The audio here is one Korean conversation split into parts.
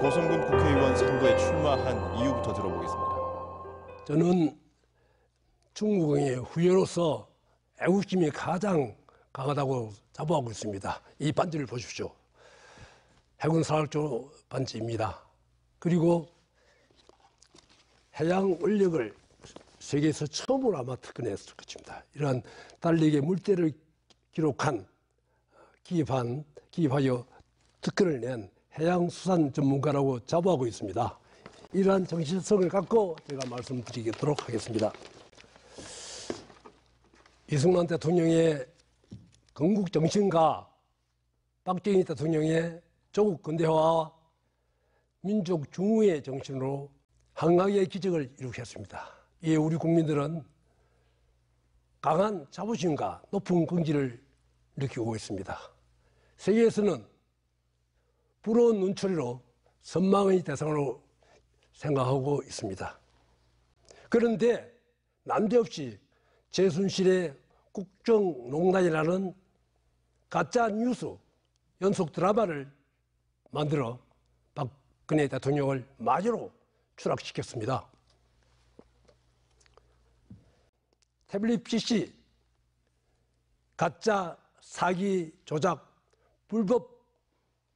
고성군 국회의원 선거에 출마한 이유부터 들어보겠습니다. 저는 중국의 후예로서 애국심이 가장 강하다고 자부하고 있습니다. 이 반지를 보십시오. 해군 사학조 반지입니다. 그리고 해양 원력을 세계에서 처음으로 아마 특근했을 것입니다. 이러한 달리기 물대를 기록한 기입한 기입하여 특근을 낸 해양수산 전문가라고 자부하고 있습니다. 이러한 정신성을 갖고 제가 말씀드리도록 하겠습니다. 이승만 대통령의 건국 정신과 박정희 대통령의 조국 근대화와 민족 중후의 정신으로 한강의 기적을 이룩했습니다. 이에 우리 국민들은 강한 자부심과 높은 긍지를 느끼고 있습니다. 세계에서는 부러운 눈초리로 선망의 대상으로 생각하고 있습니다. 그런데 남대없이 재순실의 국정농단이라는 가짜 뉴스 연속 드라마를 만들어 박근혜 대통령을 마저로 추락시켰습니다. 태블릿 PC 가짜 사기 조작 불법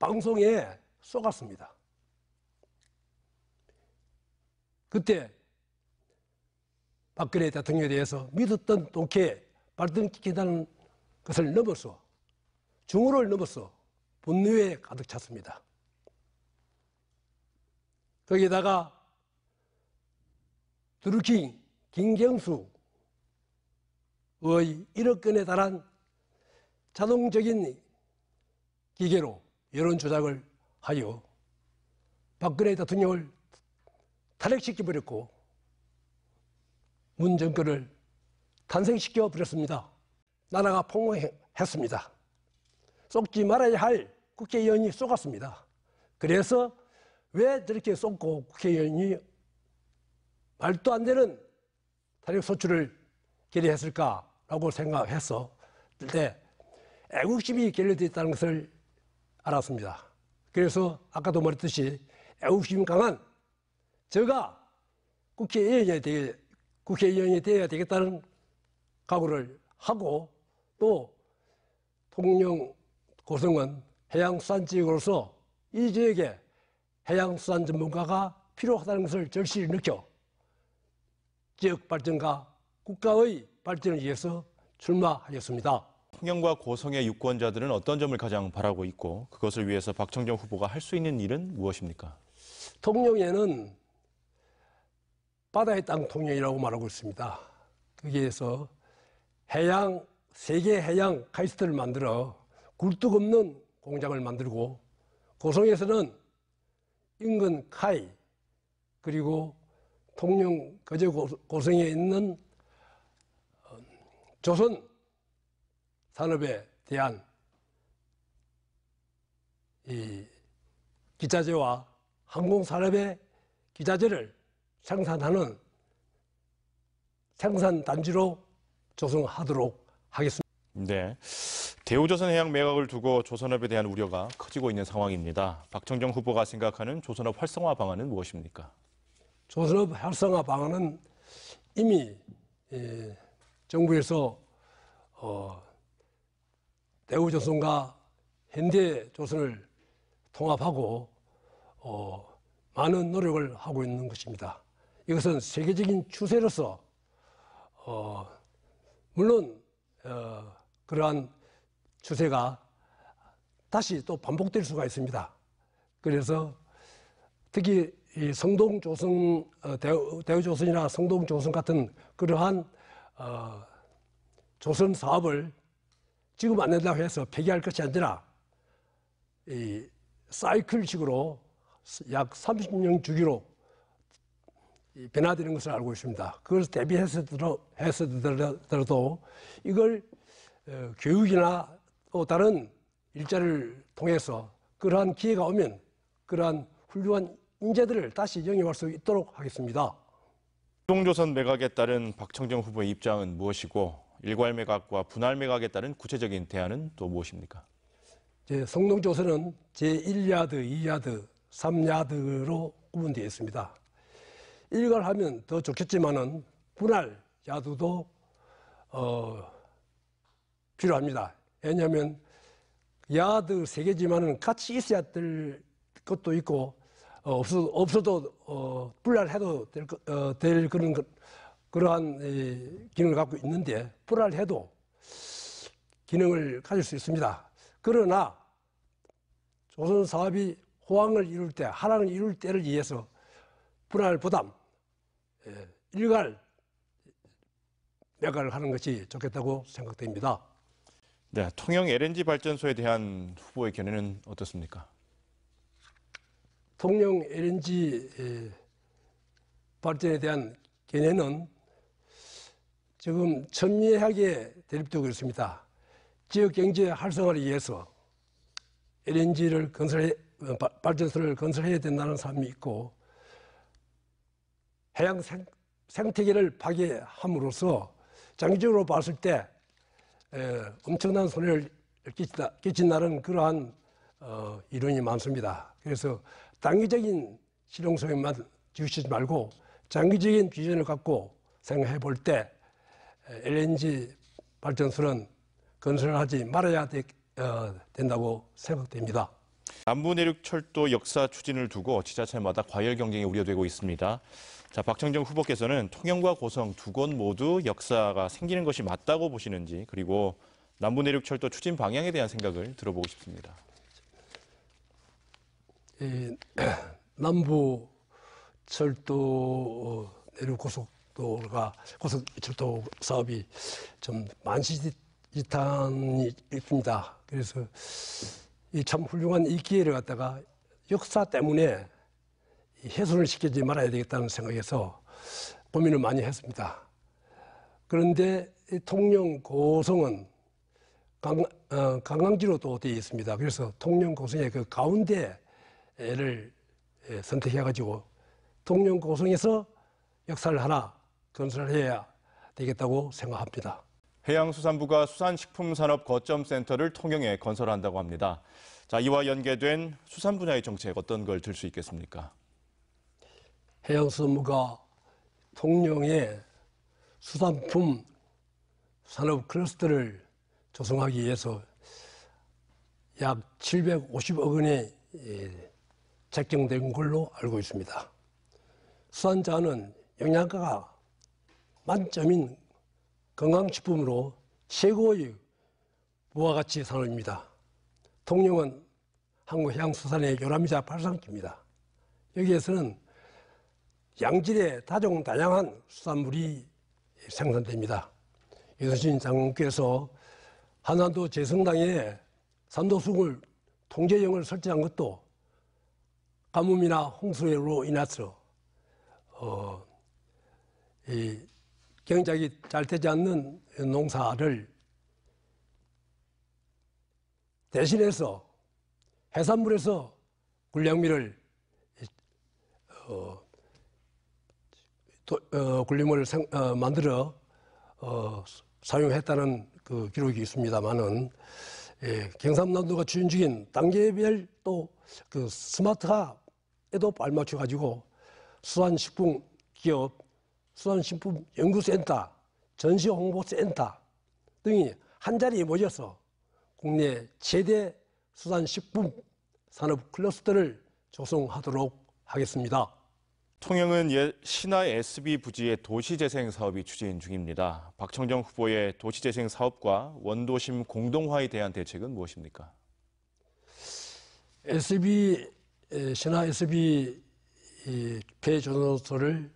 방송에 쏘갔습니다. 그때 박근혜 대통령에 대해서 믿었던 동케 발등 끼다는 것을 넘어서 중후를 넘어서 분노에 가득 찼습니다. 거기에다가 드루킹 김경수의 1억 건에 달한 자동적인 기계로 여론 조작을 하여 박근혜 대통령을 탄핵시켜 버렸고 문 정권을 탄생시켜 버렸습니다. 나라가 폭로했습니다. 쏟지 말아야 할 국회의원이 쏟았습니다. 그래서 왜 저렇게 쏟고 국회의원이 말도 안 되는 탄핵 소추를 결의했을까라고 생각해서 그때 애국심이 결여되어 있다는 것을 알았습니다. 그래서 아까도 말했듯이 애국심 강한 제가 국회의원이 되 국회의원이 되어야 되겠다는 각오를 하고 또 통영 고성은 해양수산 지역으로서 이 지역에 해양수산 전문가가 필요하다는 것을 절실히 느껴 지역 발전과 국가의 발전을 위해서 출마하였습니다. 통영과 고성의 유권자들은 어떤 점을 가장 바라고 있고 그것을 위해서 박청정 후보가 할 수 있는 일은 무엇입니까? 통영에는 바다의 땅 통영이라고 말하고 있습니다. 거기에서 해양 세계 해양 카이스트를 만들어 굴뚝 없는 공장을 만들고 고성에서는 인근 카이 그리고 통영 거제 고성에 있는 조선 산업에 대한 이 기자재와 항공산업의 기자재를 생산하는 생산 단지로 조성하도록 하겠습니다. 네. 대우조선 해양 매각을 두고 조선업에 대한 우려가 커지고 있는 상황입니다. 박정정 후보가 생각하는 조선업 활성화 방안은 무엇입니까? 조선업 활성화 방안은 이미 예, 정부에서 어, 대우조선과 현대조선을 통합하고 어, 많은 노력을 하고 있는 것입니다. 이것은 세계적인 추세로서 어, 물론 어, 그러한 추세가 다시 또 반복될 수가 있습니다. 그래서 특히 이 성동조선 어, 대우, 조선이나 성동조선 같은 그러한 어, 조선 사업을 지금 안 된다고 해서 폐기할 것이 아니라 이 사이클식으로 약 30년 주기로 변화되는 것을 알고 있습니다. 그걸 대비해서 들도 이걸 어, 교육이나 또 다른 일자를 통해서 그러한 기회가 오면 그러한 훌륭한 인재들을 다시 영입할 수 있도록 하겠습니다. 동조선 매각에 따른 박청정 후보의 입장은 무엇이고 일괄매각과 분할매각에 따른 구체적인 대안은 또 무엇입니까? 성동조서는 제1야드, 2야드, 3야드로 구분되어 있습니다. 일괄하면 더 좋겠지만은 분할 야드도 어, 필요합니다. 왜냐하면 야드 세 개지만은 같이 있어야 될 것도 있고 어, 없어, 도 어, 분할해도 될, 어, 될 그런 그러한 기능을 갖고 있는데 불안해도 기능을 가질 수 있습니다. 그러나 조선 사업이 호황을 이룰 때, 하락을 이룰 때를 위해서 분할 부담, 일괄 매각을 하는 것이 좋겠다고 생각됩니다. 네, 통영 LNG 발전소에 대한 후보의 견해는 어떻습니까? 통영 LNG 발전에 대한 견해는 지금 첨예하게 대립되고 있습니다. 지역 경제 활성화를 위해서 LNG를 건설해 발전소를 건설해야 된다는 사람이 있고 해양 생, 생태계를 파괴함으로써 장기적으로 봤을 때 에, 엄청난 손해를 끼친다, 끼친다는 그러한 어, 이론이 많습니다. 그래서 단기적인 실용성에만 지우지 말고 장기적인 비전을 갖고 생각해 볼때 LNG 발전소는 건설하지 말아야 되, 어, 된다고 생각됩니다. 남부내륙 철도 역사 추진을 두고 지자체마다 과열 경쟁이 우려되고 있습니다. 자, 박창정 후보께서는 통영과 고성 두 곳 모두 역사가 생기는 것이 맞다고 보시는지 그리고 남부내륙 철도 추진 방향에 대한 생각을 들어보고 싶습니다. 이, 남부 철도 어, 내륙 고속 그가 고속철도 사업이 좀 만시지탄이 있습니다. 그래서 이 참 훌륭한 이 기회를 갖다가 역사 때문에 해손을 시키지 말아야 되겠다는 생각에서 고민을 많이 했습니다. 그런데 이 통영 고성은 강, 어, 강강지로 도 되어 있습니다. 그래서 통영 고성의 그 가운데를 예, 선택해가지고 통영 고성에서 역사를 하나 건설해야 되겠다고 생각합니다. 해양수산부가 수산식품산업 거점센터를 통영에 건설한다고 합니다. 자, 이와 연계된 수산 분야의 정책 어떤 걸 들 수 있겠습니까? 해양수산부가 통영에 수산품 산업 클러스터를 조성하기 위해서 약 750억 원이 예, 책정된 걸로 알고 있습니다. 수산자는 영양가가 만점인 건강식품으로 최고의 부가가치 산업입니다. 통영은 한국향수산의 요람이자 발상지입니다. 여기에서는 양질의 다종 다양한 수산물이 생산됩니다. 이순신 장군께서 한산도 제성당에 산도수을 통제령을 설치한 것도 가뭄이나 홍수로 인해서 어, 이 경작이 잘 되지 않는 농사를 대신해서 해산물에서 군량미를 어, 어, 군림을 생, 어, 만들어 어, 사용했다는 그 기록이 있습니다만은 예, 경상남도가 추진 중인 단계별 또그 스마트화에도 발맞춰 가지고 수산식품 기업 수산식품연구센터, 전시홍보센터 등이 한자리에 모여서 국내 최대 수산식품 산업 클러스터를 조성하도록 하겠습니다. 통영은 신화 SB 부지의 도시재생 사업이 추진 중입니다. 박청정 후보의 도시재생 사업과 원도심 공동화에 대한 대책은 무엇입니까? SB 신화 SB 폐조소를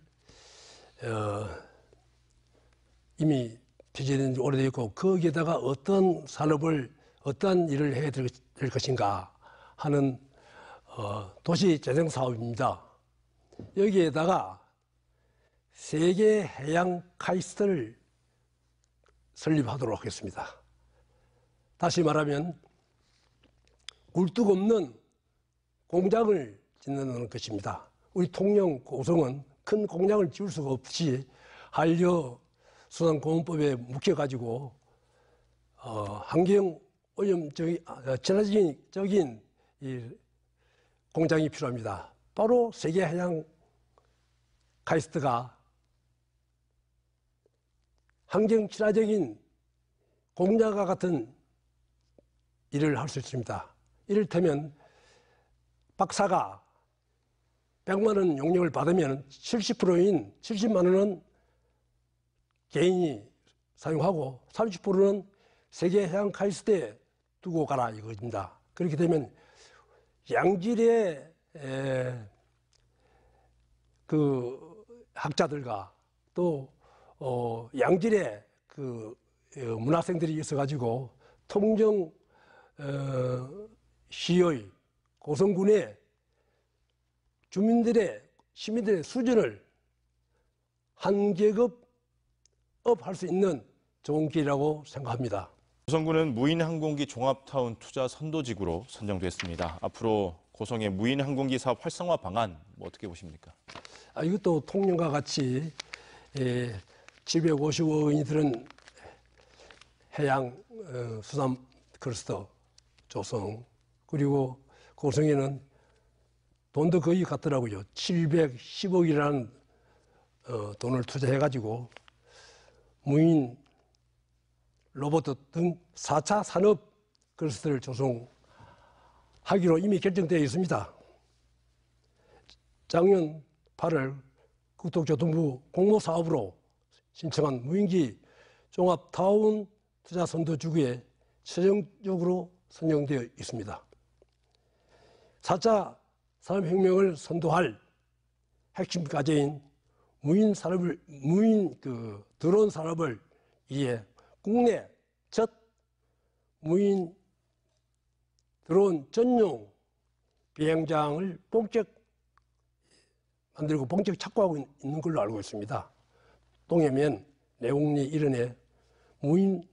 어, 이미 기재된 지 오래되고 거기에다가 어떤 산업을 어떤 일을 해야 될 것인가 하는 어, 도시 재생 사업입니다. 여기에다가 세계 해양 카이스트를 설립하도록 하겠습니다. 다시 말하면 굴뚝 없는 공장을 짓는 것입니다. 우리 통영 고성은 큰 공장을 지을 수가 없이 한류 수산공원법에 묶여가지고 어, 환경 오염적인 아, 친화적인 이 공장이 필요합니다. 바로 세계 해양 카이스트가 환경 친화적인 공장과 같은 일을 할 수 있습니다. 이를테면 박사가 100만 원 용역을 받으면 70%인 70만 원은 개인이 사용하고 30%는 세계 해양 카이스트에 두고 가라 이거입니다. 그렇게 되면 양질의 그 학자들과 또 어, 양질의 그 어, 문학생들이 있어가지고 통정 어, 시의 고성군의 주민들의 시민들의 수준을 한 계급 업할수 있는 좋은 길이라고 생각합니다. 고성군은 무인항공기 종합타운 투자 선도지구로 선정됐습니다. 앞으로 고성의 무인항공기 사업 활성화 방안 뭐 어떻게 보십니까? 아, 이것도 통영과 같이 예, 7 5 0 원이 들은 해양 어, 수산 클러스터 조성 그리고 고성에는 돈도 거의 같더라고요. 710억이라는 어, 돈을 투자해가지고 무인 로봇 등 4차 산업 클스터를 조성하기로 이미 결정되어 있습니다. 작년 8월 국토교통부 공모사업으로 신청한 무인기 종합 타운 투자 선도 주구에 최종적으로 선정되어 있습니다. 4차 산업혁명을 선도할 핵심 과제인 무인 산업을 무인 그 드론 산업을 이에 국내 첫 무인 드론 전용 비행장을 본격 만들고 본격 착공하고 있는 걸로 알고 있습니다. 동해면 내국리 일원에 무인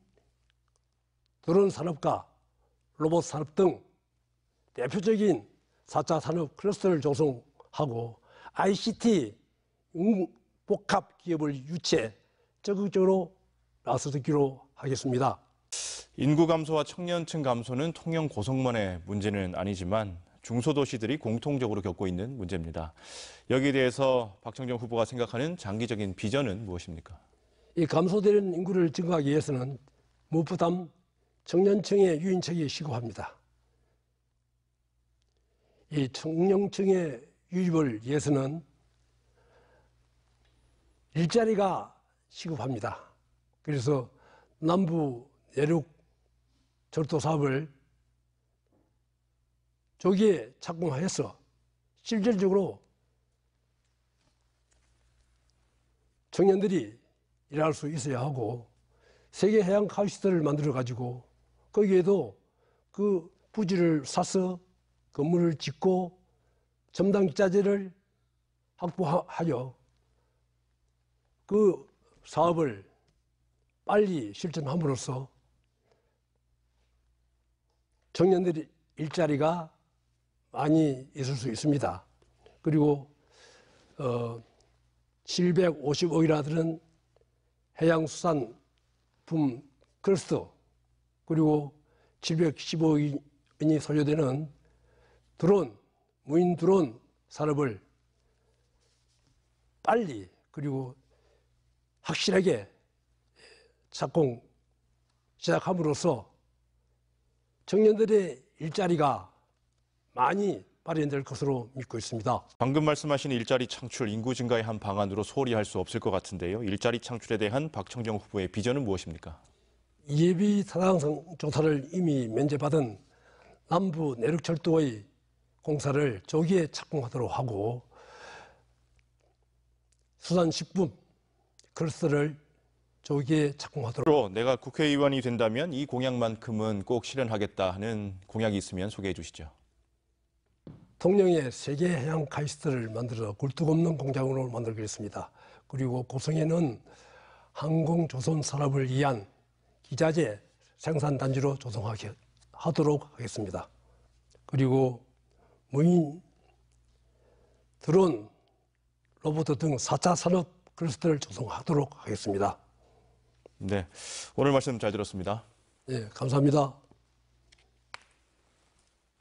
드론 산업과 로봇 산업 등 대표적인 4차 산업 클러스터를 조성하고 ICT 복합 기업을 유치해 적극적으로 나서기로 하겠습니다. 인구 감소와 청년층 감소는 통영 고성만의 문제는 아니지만 중소도시들이 공통적으로 겪고 있는 문제입니다. 여기에 대해서 박정정 후보가 생각하는 장기적인 비전은 무엇입니까? 이 감소되는 인구를 증가하기 위해서는 무부담 청년층의 유인책이 시급합니다. 이 청년층의 유입을 위해서는 일자리가 시급합니다. 그래서 남부 내륙 절도 사업을 조기에 착공하여서 실질적으로 청년들이 일할 수 있어야 하고 세계 해양 카우시터를 만들어 가지고 거기에도 그 부지를 사서 건물을 짓고 점기자재를확보하여그 사업을 빨리 실천함으로써 청년들이 일자리가 많이 있을 수 있습니다. 그리고 어, 7 5 0억이라들은 해양수산품 크러스트 그리고 7 1 5억이 소요되는 드론, 무인 드론 산업을 빨리 그리고 확실하게 착공 시작함으로써 청년들의 일자리가 많이 발현될 것으로 믿고 있습니다. 방금 말씀하신 일자리 창출 인구 증가의 한 방안으로 소홀히 할 수 없을 것 같은데요. 일자리 창출에 대한 박청정 후보의 비전은 무엇입니까? 예비 타당성 조사를 이미 면제받은 남부 내륙철도의 공사를 조기에 착공하도록 하고 수산식품 글쓰를 조기에 착공하도록 내가 국회의원이 된다면 이 공약만큼은 꼭 실현하겠다 하는 공약이 있으면 소개해 주시죠. 통영의 세계 해양 카이스트를 만들어 굴뚝없는 공장으로 만들겠습니다. 그리고 고성에는 항공 조선 산업을 위한 기자재 생산 단지로 조성하도록 하겠습니다. 그리고 무인, 드론, 로봇 등 4차 산업 클러스터를 조성하도록 하겠습니다. 네, 오늘 말씀 잘 들었습니다. 네, 감사합니다.